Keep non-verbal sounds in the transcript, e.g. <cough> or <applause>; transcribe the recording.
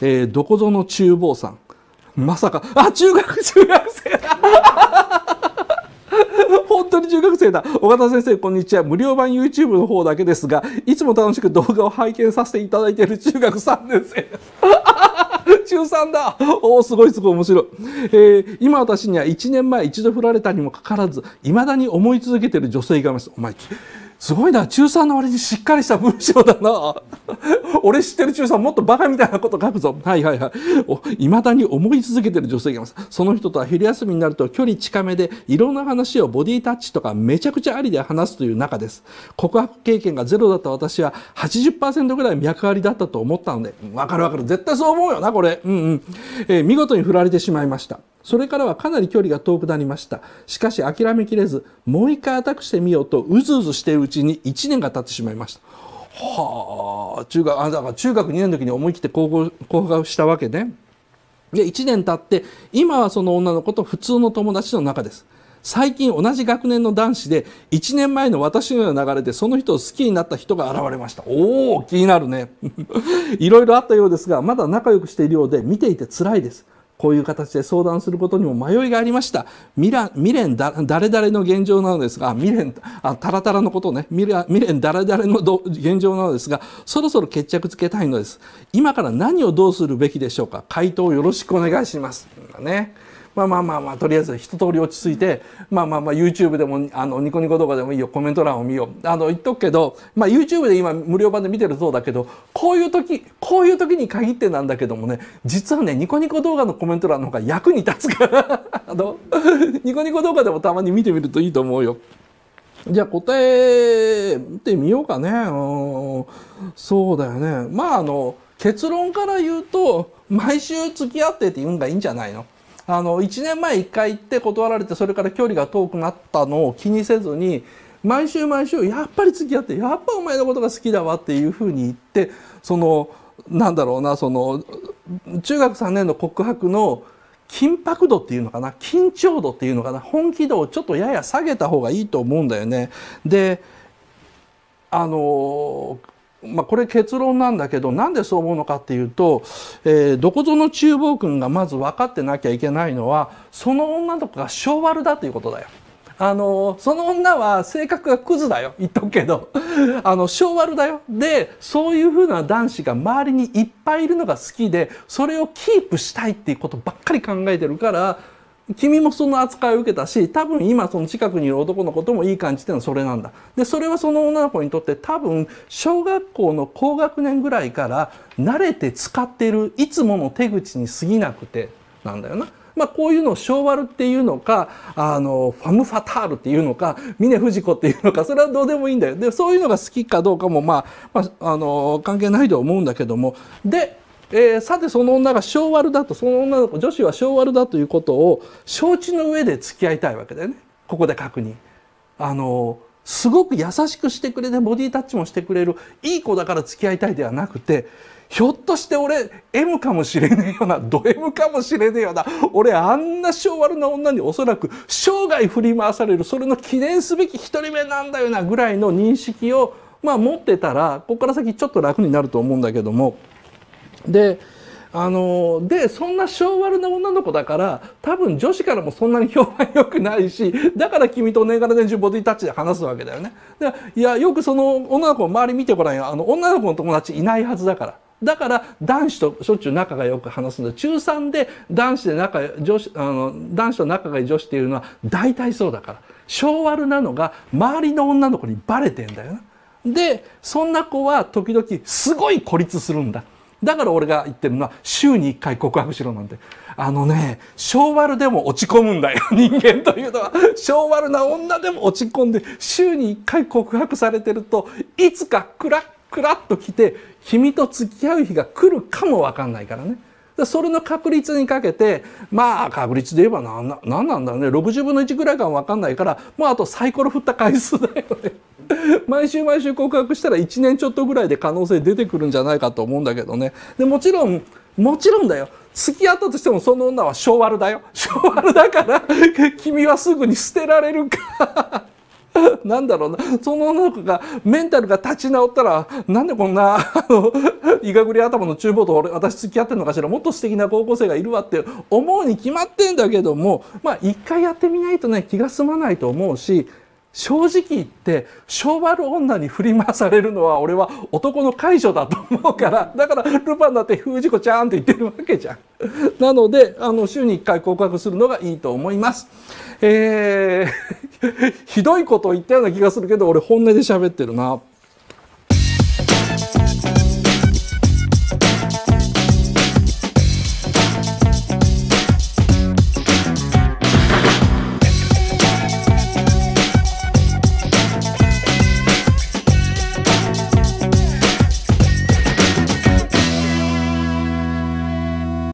えー、どこぞの厨房さんまさかあ中学中学生だ <laughs> 本当に中学生だ岡田先生こんにちは無料版 YouTube の方だけですがいつも楽しく動画を拝見させていただいている中学3年生 <laughs> 中3だおおすごいすごい面白い、えー、今私には1年前一度振られたにもかかわらずいまだに思い続けてる女性がいますお前すごいな中3の割にしっかりした文章だな俺知ってる中3もっとバカみたいなこと書くぞはいはいはいいまだに思い続けてる女性がいますその人とは昼休みになると距離近めでいろんな話をボディタッチとかめちゃくちゃありで話すという中です告白経験がゼロだった私は80%ぐらい脈ありだったと思ったのでわかるわかる絶対そう思うよなこれうんうん、えー、見事に振られてしまいましたそれからはかなり距離が遠くなりました。しかし諦めきれず、もう一回アタックしてみようと、うずうずしているうちに1年が経ってしまいました。はあ、中学、あ、だから中学2年の時に思い切って高校、高校したわけね。で、1年経って、今はその女の子と普通の友達の中です。最近同じ学年の男子で、1年前の私のような流れでその人を好きになった人が現れました。おお、気になるね。<laughs> いろいろあったようですが、まだ仲良くしているようで、見ていて辛いです。こういう形で相談することにも迷いがありました。未来、未練だ、誰々の現状なのですが、未練、あ、タラタラのことね、未練、未練誰々の現状なのですが、そろそろ決着つけたいのです。今から何をどうするべきでしょうか回答よろしくお願いします。ね。まあまあまあまあとりあえず一通り落ち着いてまあまあまあ YouTube でもあのニコニコ動画でもいいよコメント欄を見ようあの言っとくけど、まあ、YouTube で今無料版で見てるそうだけどこういう時こういう時に限ってなんだけどもね実はねニコニコ動画のコメント欄の方が役に立つからあのニコニコ動画でもたまに見てみるといいと思うよ。じゃあ答えてみようかね。そうだよね。まああの結論から言うと毎週付き合ってって言うんがいいんじゃないのあの1年前1回行って断られてそれから距離が遠くなったのを気にせずに毎週毎週やっぱり付き合ってやっぱお前のことが好きだわっていうふうに言ってそのなんだろうなその中学3年の告白の緊迫度っていうのかな緊張度っていうのかな本気度をちょっとやや下げた方がいいと思うんだよね。であのまあ、これ結論なんだけどなんでそう思うのかっていうと、えー、どこぞの厨房君がまず分かってなきゃいけないのはその女の子が性悪だということだよ。あのその女は性格がクズだよ言っとくけど <laughs> あの性悪だよでそういうふうな男子が周りにいっぱいいるのが好きでそれをキープしたいっていうことばっかり考えてるから君もその扱いを受けたし多分今その近くにいる男の子ともいい感じっていうのはそれなんだでそれはその女の子にとって多分小学校の高学年ぐらいから慣れて使ってるいつもの手口に過ぎなくてなんだよな。まあ、こういうのを昭和っていうのか、あの、ファム・ファタールっていうのか、峰不二子っていうのか、それはどうでもいいんだよ。で、そういうのが好きかどうかも、まあ、まあ、あの、関係ないと思うんだけども。で、えー、さてその女が性悪だとその女の子女子は性悪だということを承知の上で付き合いたいわけだよねここで確認。あのすごく優しくしてくれてボディタッチもしてくれるいい子だから付き合いたいではなくてひょっとして俺 M かもしれねえよなド M かもしれねえよな俺あんな性悪な女におそらく生涯振り回されるそれの記念すべき1人目なんだよなぐらいの認識をまあ持ってたらここから先ちょっと楽になると思うんだけども。であのでそんな性悪な女の子だから多分女子からもそんなに評判良くないしだから君と年がら年中ボディタッチで話すわけだよね。でいやよくその女の子周り見てごらんよあの女の子の友達いないはずだから。だから男子としょっちゅう仲がよく話すんだ中3で男子で仲女子あの男子と仲がいい女子っていうのは大体そうだから性悪なのが周りの女の子にバレてんだよな。でそんな子は時々すごい孤立するんだ。だから俺が言ってるのは週に一回告白しろなんてあのね昭和でも落ち込むんだよ <laughs> 人間というのは昭和な女でも落ち込んで週に一回告白されてるといつかクラックラッと来て君と付き合う日が来るかもわかんないからね。それの確率にかけてまあ確率で言えば何ななんだろうね60分の1ぐらいかもわかんないからもうあとサイコロ振った回数だよね。<laughs> 毎週毎週告白したら1年ちょっとぐらいで可能性出てくるんじゃないかと思うんだけどねでもちろんもちろんだよ付き合ったとしてもその女は昭和だよ <laughs> 昭和だから君はすぐに捨てられるか <laughs> なんだろうなその女の子がメンタルが立ち直ったらなんでこんなあのいがぐり頭の厨房と俺私付き合ってるのかしらもっと素敵な高校生がいるわって思うに決まってんだけどもまあ一回やってみないとね気が済まないと思うし正直言って昭和の女に振り回されるのは俺は男の解除だと思うから <laughs> だからルパンだって封じ子ちゃんって言ってるわけじゃん。<laughs> なのであの週に1回告白するのがいいと思います。えー、<laughs> ひどいことを言ったような気がするけど俺本音で喋ってるな。